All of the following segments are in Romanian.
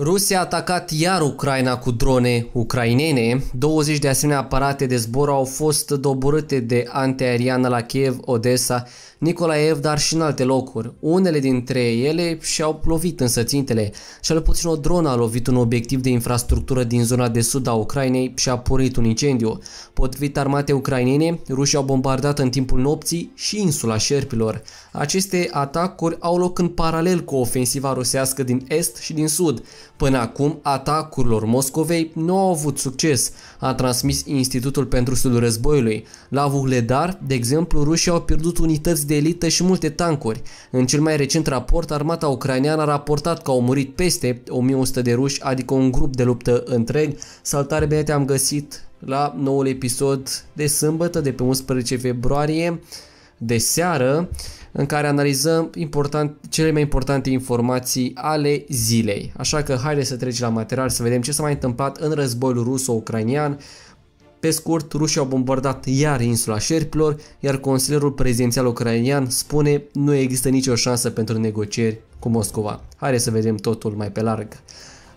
Rusia a atacat iar Ucraina cu drone ucrainene. 20 de asemenea aparate de zbor au fost doborâte de antiaeriană la Kiev, Odessa, Nicolaev, dar și în alte locuri. Unele dintre ele și-au lovit însă țintele. Cel puțin o dronă a lovit un obiectiv de infrastructură din zona de sud a Ucrainei și a pornit un incendiu. Potrivit armate ucrainene, rușii au bombardat în timpul nopții și insula șerpilor. Aceste atacuri au loc în paralel cu ofensiva rusească din est și din sud Până acum, atacurilor Moscovei nu au avut succes, a transmis Institutul pentru Studiul Războiului. La Vuhledar, de exemplu, rușii au pierdut unități de elită și multe tancuri. În cel mai recent raport, armata ucraineană a raportat că au murit peste 1100 de ruși, adică un grup de luptă întreg. Saltare, bine te-am găsit la noul episod de sâmbătă, de pe 11 februarie, de seară în care analizăm important, cele mai importante informații ale zilei. Așa că haide să trecem la material să vedem ce s-a mai întâmplat în războiul ruso ucrainian Pe scurt, rușii au bombardat iar insula șerpilor, iar consilierul prezidențial ucrainian spune nu există nicio șansă pentru negocieri cu Moscova. Haide să vedem totul mai pe larg.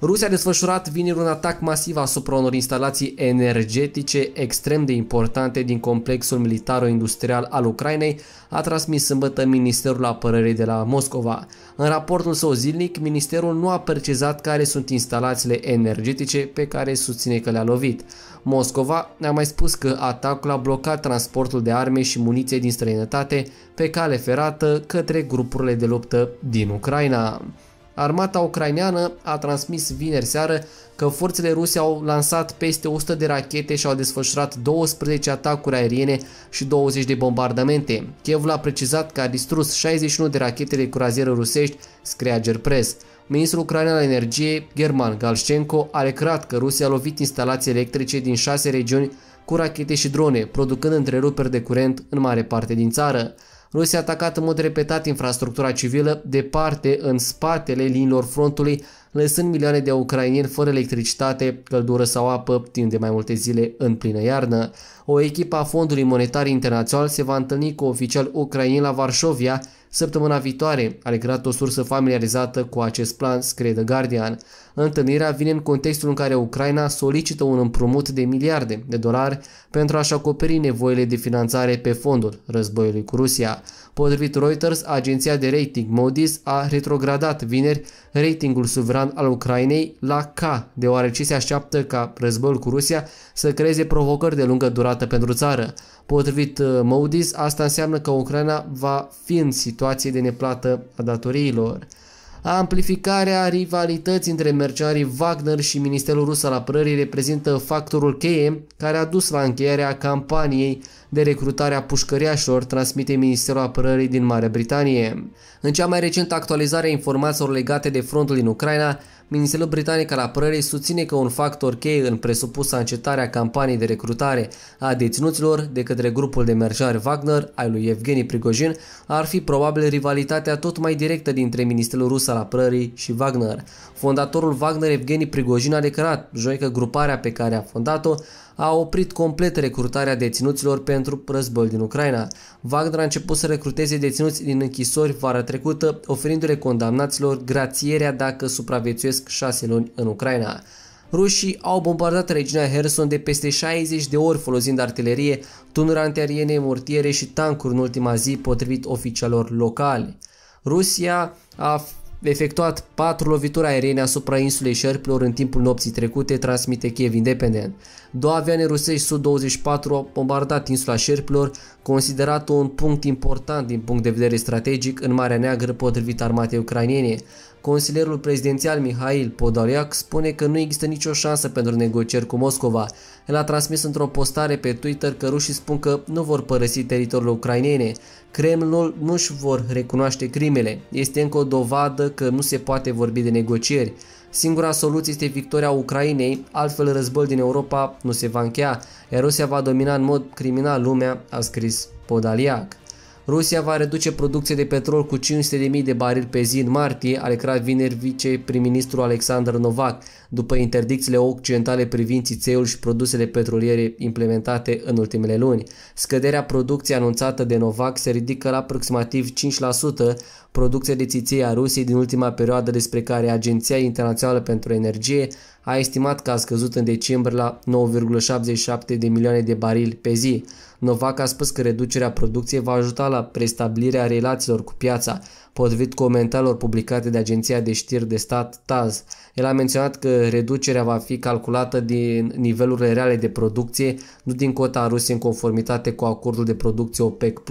Rusia a desfășurat vineri un atac masiv asupra unor instalații energetice extrem de importante din complexul militaro-industrial al Ucrainei, a transmis sâmbătă Ministerul Apărării de la Moscova. În raportul său zilnic, ministerul nu a precizat care sunt instalațiile energetice pe care susține că le-a lovit. Moscova a mai spus că atacul a blocat transportul de arme și muniție din străinătate pe cale ferată către grupurile de luptă din Ucraina. Armata ucraineană a transmis vineri seară că forțele ruse au lansat peste 100 de rachete și au desfășurat 12 atacuri aeriene și 20 de bombardamente. Kiev a precizat că a distrus 61 de rachetele cu raziere rusești, scria Ager Press. Ministrul ucrainean al energiei, German Galșcenko, a recrat că Rusia a lovit instalații electrice din șase regiuni cu rachete și drone, producând întreruperi de curent în mare parte din țară. Rusia a atacat în mod repetat infrastructura civilă departe în spatele liniilor frontului, lăsând milioane de ucrainieni fără electricitate, căldură sau apă timp de mai multe zile în plină iarnă. O echipă a Fondului Monetar Internațional se va întâlni cu oficial ucraini la Varșovia, Săptămâna viitoare a recreat o sursă familiarizată cu acest plan, scrie The Guardian. Întâlnirea vine în contextul în care Ucraina solicită un împrumut de miliarde de dolari pentru a-și acoperi nevoile de finanțare pe fondul războiului cu Rusia. Potrivit Reuters, agenția de rating Modis a retrogradat vineri ratingul suveran al Ucrainei la K, deoarece se așteaptă ca războiul cu Rusia să creeze provocări de lungă durată pentru țară. Potrivit uh, Modis, asta înseamnă că Ucraina va fi în situație de neplată a datoriilor amplificarea rivalității între mercenarii Wagner și Ministerul Rus al Apărării reprezintă factorul cheie care a dus la încheierea campaniei de recrutare a pușcăriașilor, transmite Ministerul Apărării din Marea Britanie. În cea mai recentă actualizare a informațiilor legate de frontul din Ucraina, Ministerul Britanic al Apărării susține că un factor cheie în presupusa încetarea campaniei de recrutare a deținuților de către grupul de mergeari Wagner ai lui Evgeni Prigojin ar fi probabil rivalitatea tot mai directă dintre Ministerul Rus al Apărării și Wagner. Fondatorul Wagner Evgeni Prigojin a declarat joi că gruparea pe care a fondat-o a oprit complet recrutarea deținuților pentru pentru războiul din Ucraina. Wagner a început să recruteze deținuți din închisori vara trecută, oferindu-le condamnaților grațierea dacă supraviețuiesc șase luni în Ucraina. Rușii au bombardat regiunea Herson de peste 60 de ori folosind artilerie, tunuri antiariene, mortiere și tancuri în ultima zi, potrivit oficialor locali. Rusia a efectuat patru lovituri aeriene asupra insulei șerpilor în timpul nopții trecute, transmite Kiev independent. Două avioane rusești Su-24 au bombardat insula șerpilor, considerat un punct important din punct de vedere strategic în Marea Neagră potrivit armatei ucrainiene. Consilierul prezidențial Mihail Podoriac spune că nu există nicio șansă pentru negocieri cu Moscova. El a transmis într-o postare pe Twitter că rușii spun că nu vor părăsi teritoriul ucrainene. Kremlinul nu își vor recunoaște crimele. Este încă o dovadă că nu se poate vorbi de negocieri. Singura soluție este victoria Ucrainei, altfel războiul din Europa nu se va încheia, iar Rusia va domina în mod criminal lumea, a scris Podaliac. Rusia va reduce producția de petrol cu 500.000 de barili pe zi în martie, a declarat vineri prim ministru Alexander Novak, după interdicțiile occidentale privind țițeiul și produsele petroliere implementate în ultimele luni. Scăderea producției anunțată de Novak se ridică la aproximativ 5% producția de țiței a Rusiei din ultima perioadă despre care Agenția Internațională pentru Energie a estimat că a scăzut în decembrie la 9,77 de milioane de barili pe zi. Novak a spus că reducerea producției va ajuta la prestabilirea relațiilor cu piața, Potrivit comentariilor publicate de agenția de știri de stat TAZ, el a menționat că reducerea va fi calculată din nivelurile reale de producție, nu din cota Rusiei în conformitate cu acordul de producție OPEC+.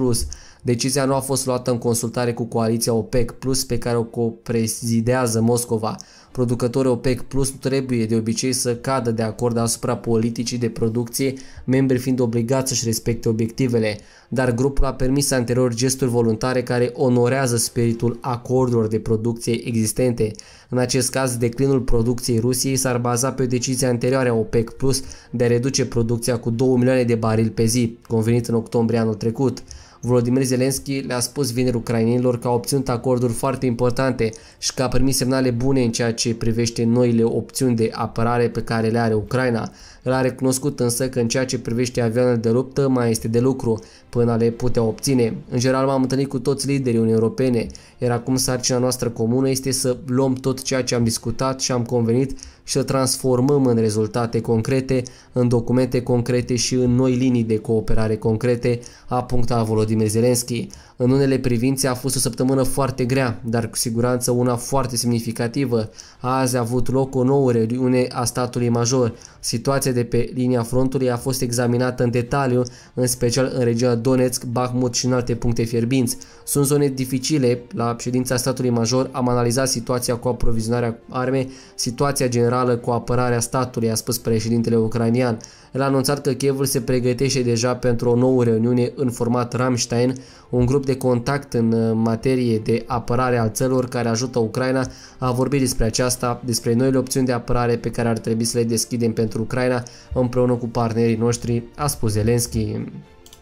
Decizia nu a fost luată în consultare cu coaliția OPEC+, pe care o prezidează Moscova. Producătorii OPEC Plus trebuie de obicei să cadă de acord asupra politicii de producție, membrii fiind obligați să-și respecte obiectivele, dar grupul a permis anterior gesturi voluntare care onorează spiritul acordurilor de producție existente. În acest caz, declinul producției Rusiei s-ar baza pe decizia anterioară a OPEC Plus de a reduce producția cu 2 milioane de barili pe zi, convenit în octombrie anul trecut. Volodymyr Zelensky le-a spus vineri ucrainenilor că au obținut acorduri foarte importante și că a primit semnale bune în ceea ce privește noile opțiuni de apărare pe care le are Ucraina. El a recunoscut însă că în ceea ce privește avioanele de luptă mai este de lucru până le putea obține. În general m-am întâlnit cu toți liderii Uniunii Europene, iar acum sarcina noastră comună este să luăm tot ceea ce am discutat și am convenit și să transformăm în rezultate concrete, în documente concrete și în noi linii de cooperare concrete, a punctat Volodymyr Zelensky. În unele privințe a fost o săptămână foarte grea, dar cu siguranță una foarte semnificativă. Azi a avut loc o nouă reuniune a statului major. Situația forțe de pe linia frontului a fost examinată în detaliu, în special în regiunea Donetsk, Bakhmut și în alte puncte fierbinți. Sunt zone dificile, la ședința statului major am analizat situația cu aprovizionarea arme, situația generală cu apărarea statului, a spus președintele ucrainian el a anunțat că Kievul se pregătește deja pentru o nouă reuniune în format Ramstein, un grup de contact în uh, materie de apărare al țărilor care ajută Ucraina a vorbit despre aceasta, despre noile opțiuni de apărare pe care ar trebui să le deschidem pentru Ucraina împreună cu partenerii noștri, a spus Zelensky.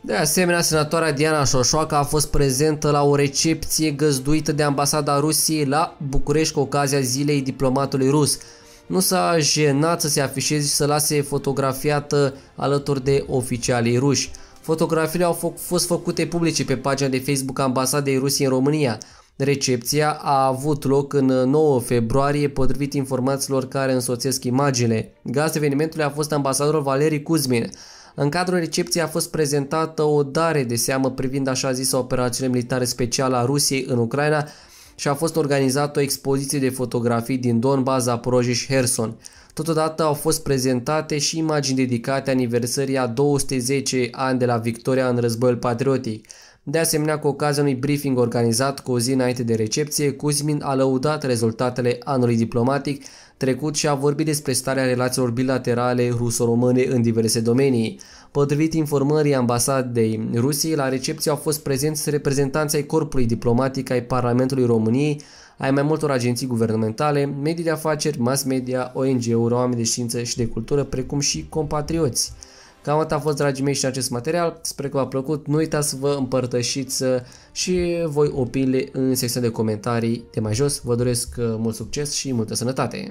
De asemenea, senatoarea Diana Șoșoacă a fost prezentă la o recepție găzduită de ambasada Rusiei la București cu ocazia zilei diplomatului rus, nu s-a jenat să se afișeze și să lase fotografiată alături de oficialii ruși. Fotografiile au fost făcute publice pe pagina de Facebook a Ambasadei Rusiei în România. Recepția a avut loc în 9 februarie, potrivit informațiilor care însoțesc imagine. Gaz evenimentului a fost ambasadorul Valerii Cuzmin. În cadrul recepției a fost prezentată o dare de seamă privind așa zisă operațiune militară specială a Rusiei în Ucraina, și a fost organizată o expoziție de fotografii din Donbass, Zaporojje și Herson. Totodată au fost prezentate și imagini dedicate aniversării a 210 ani de la victoria în războiul patriotic. De asemenea, cu ocazia unui briefing organizat cu o zi înainte de recepție, Cuzmin a lăudat rezultatele anului diplomatic trecut și a vorbit despre starea relațiilor bilaterale ruso-române în diverse domenii. Potrivit informării ambasadei Rusiei, la recepție au fost prezenți reprezentanți ai corpului diplomatic ai Parlamentului României, ai mai multor agenții guvernamentale, medii de afaceri, mass media, ONG-uri, oameni de știință și de cultură, precum și compatrioți. Cam atât a fost, dragii mei, și acest material. Sper că v-a plăcut. Nu uitați să vă împărtășiți și voi opiniile în secțiunea de comentarii de mai jos. Vă doresc uh, mult succes și multă sănătate!